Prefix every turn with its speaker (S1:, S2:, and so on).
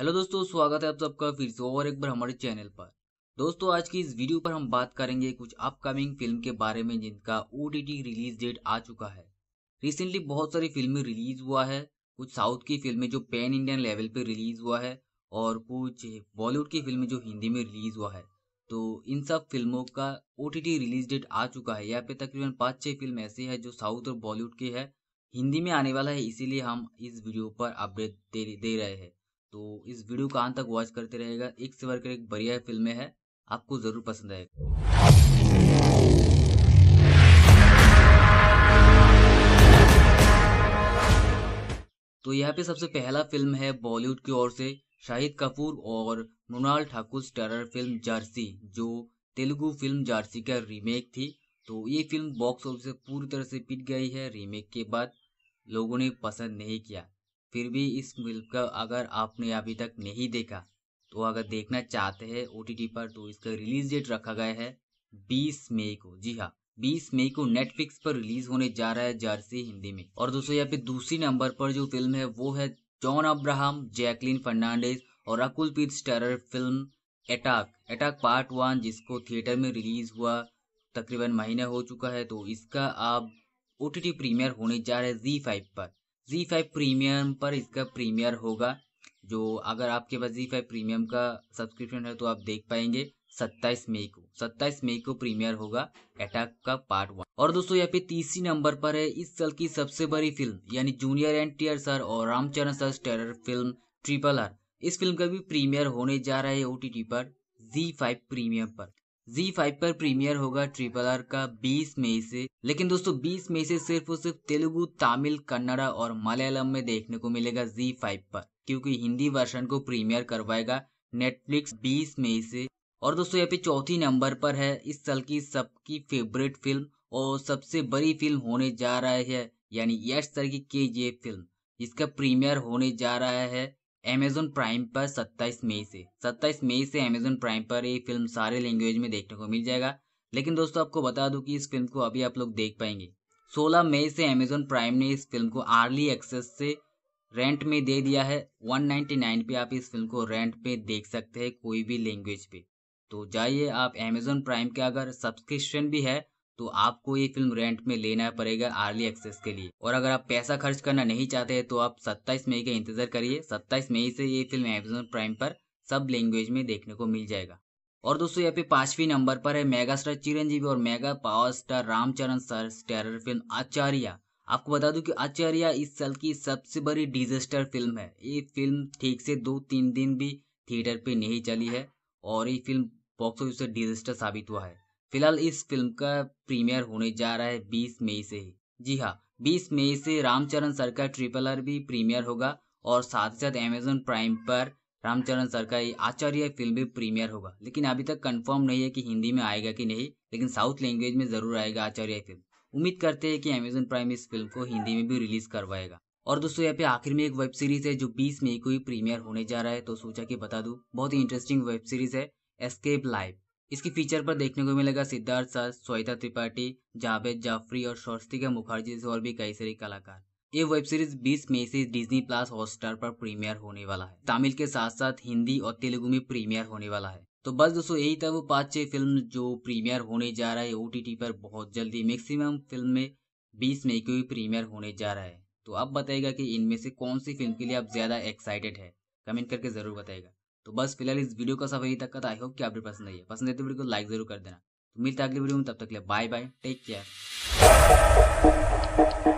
S1: hello दोस्तों स्वागत है आप सबका फिर से और एक बार हमारे चैनल पर दोस्तों आज की इस वीडियो पर हम बात करेंगे कुछ अपकमिंग फिल्म के बारे में जिनका ओ रिलीज डेट आ चुका है रिसेंटली बहुत सारी फिल्में रिलीज हुआ है कुछ साउथ की फिल्में जो पैन इंडियन लेवल पर रिलीज हुआ है और कुछ बॉलीवुड की फिल्में जो हिंदी में रिलीज हुआ है तो इन सब फिल्मों का ओ रिलीज डेट आ चुका है यहाँ पे तकरीबन पाँच छः फिल्म ऐसी है जो साउथ और बॉलीवुड की है हिंदी में आने वाला है इसीलिए हम इस वीडियो पर अपडेट दे रहे हैं तो इस वीडियो का अंत तक वॉच करते रहेगा एक से बढ़कर एक बढ़िया फिल्म है आपको ज़रूर पसंद आएगा तो यहाँ पे सबसे पहला फिल्म है बॉलीवुड की ओर से शाहिद कपूर और Mrunal Thakur starrer film Jersey जो तेलुगु फिल्म जारसी का रीमेक थी तो ये फिल्म बॉक्स ऑफिस से पूरी तरह से पिट गई है रीमेक के बाद लोगों ने पसंद नहीं किया फिर भी इस फिल्म का अगर आपने अभी तक नहीं देखा तो अगर देखना चाहते हैं ओ पर तो इसका रिलीज डेट रखा गया है बीस मई को जी हाँ बीस मई को नेटफ्लिक्स पर रिलीज होने जा रहा है जर्सी हिंदी में और दोस्तों यहाँ पे दूसरी नंबर पर जो फिल्म है वो है जॉन अब्राहम जैकलिन फर्नांडिस और Rakul Preet starrer film Attack Attack part one जिसको थिएटर में रिलीज हुआ तकरीबन महीना हो चुका है तो इसका आप ओ टी प्रीमियर होने जा रहा है जी फाइव पर जी फाइव प्रीमियम पर इसका प्रीमियर होगा जो अगर आपके पास जी फाइव प्रीमियम का सब्सक्रिप्शन है तो आप देख पाएंगे सत्ताईस मई को 27 मई को प्रीमियर होगा अटैक का पार्ट वन और दोस्तों यहाँ पे तीसरी नंबर पर है इस साल की सबसे बड़ी फिल्म यानी जूनियर एन टीयर सर और Ram Charan sir starrer film triple R इस फिल्म का भी प्रीमियर होने जा रहा है ओ पर जी फाइव प्रीमियम पर Z5 पर प्रीमियर होगा ट्रिपल आर का 20 मई से लेकिन दोस्तों 20 मई से सिर्फ और सिर्फ तेलुगु तमिल कन्नड़ा और मलयालम में देखने को मिलेगा Z5 पर क्योंकि हिंदी वर्षन को प्रीमियर करवाएगा नेटफ्लिक्स 20 मई से और दोस्तों यहाँ पे चौथी नंबर पर है इस साल की सबकी फेवरेट फिल्म और सबसे बड़ी फिल्म होने जा रहा है यानी यश सर की के फिल्म इसका प्रीमियर होने जा रहा है अमेजोन प्राइम पर 27 मई से 27 मई से अमेजोन प्राइम पर ये फिल्म सारे लैंग्वेज में देखने को मिल जाएगा लेकिन दोस्तों आपको बता दूं कि इस फिल्म को अभी आप लोग देख पाएंगे 16 मई से अमेजोन प्राइम ने इस फिल्म को आर्ली एक्सेस से रेंट में दे दिया है 199 पे आप इस फिल्म को रेंट पे देख सकते हैं कोई भी लैंग्वेज पे तो जाइए आप अमेजोन प्राइम के अगर सब्सक्रिप्शन भी है तो आपको ये फिल्म रेंट में लेना पड़ेगा आर्ली एक्सेस के लिए और अगर आप पैसा खर्च करना नहीं चाहते हैं तो आप 27 मई का इंतजार करिए 27 मई से ये फिल्म अमेजोन प्राइम पर सब लैंग्वेज में देखने को मिल जाएगा और दोस्तों यहाँ पे पांचवी नंबर पर है मेगा स्टार चिरंजीवी और mega power star Ram Charan sir starrer film Acharya आपको बता दूं कि आचार्य इस साल की सबसे बड़ी डिजास्टर फिल्म है ये फिल्म ठीक से दो तीन दिन भी थिएटर पे नहीं चली है और ये फिल्म बॉक्स ऑफिस से डिजास्टर साबित हुआ है फिलहाल इस फिल्म का प्रीमियर होने जा रहा है बीस मई से ही जी हाँ बीस मई से रामचरण सर का ट्रिपल आर भी प्रीमियर होगा और साथ ही साथ अमेजोन प्राइम पर रामचरण सर का आचार्य फिल्म भी प्रीमियर होगा लेकिन अभी तक कंफर्म नहीं है कि हिंदी में आएगा कि नहीं लेकिन साउथ लैंग्वेज में जरूर आएगा आचार्य फिल्म उम्मीद करते हैं कि अमेजोन प्राइम इस फिल्म को हिंदी में भी रिलीज करवाएगा और दोस्तों यहाँ पे आखिर में एक वेब सीरीज है जो 20 मई को ही प्रीमियर होने जा रहा है तो सोचा कि बता दू बहुत ही इंटरेस्टिंग वेब सीरीज है एस्केप लाइफ इसकी फीचर पर देखने को मिलेगा सिद्धार्थ सर स्वेता त्रिपाठी जावेद जाफरी और स्वस्तिका मुखर्जी जैसे और भी कई सारे कलाकार ये वेब सीरीज 20 मई से डिज्नी प्लस हॉटस्टार पर प्रीमियर होने वाला है तमिल के साथ साथ हिंदी और तेलुगु में प्रीमियर होने वाला है तो बस दोस्तों यही था वो पांच छह फिल्म जो प्रीमियर होने जा रहा है ओटीटी पर बहुत जल्दी मैक्सिमम फिल्म में बीस मई को ही प्रीमियर होने जा रहा है तो आप बताएगा कि इनमें से कौन सी फिल्म के लिए आप ज़्यादा एक्साइटेड है कमेंट करके ज़रूर बताएगा तो बस फिलहाल इस वीडियो का सफर यहीं तक का आई होप कि आपको पसंद आई है पसंद है तो वीडियो को लाइक जरूर कर देना तो मिलता है अगली वीडियो में तब तक के लिए बाय बाय टेक केयर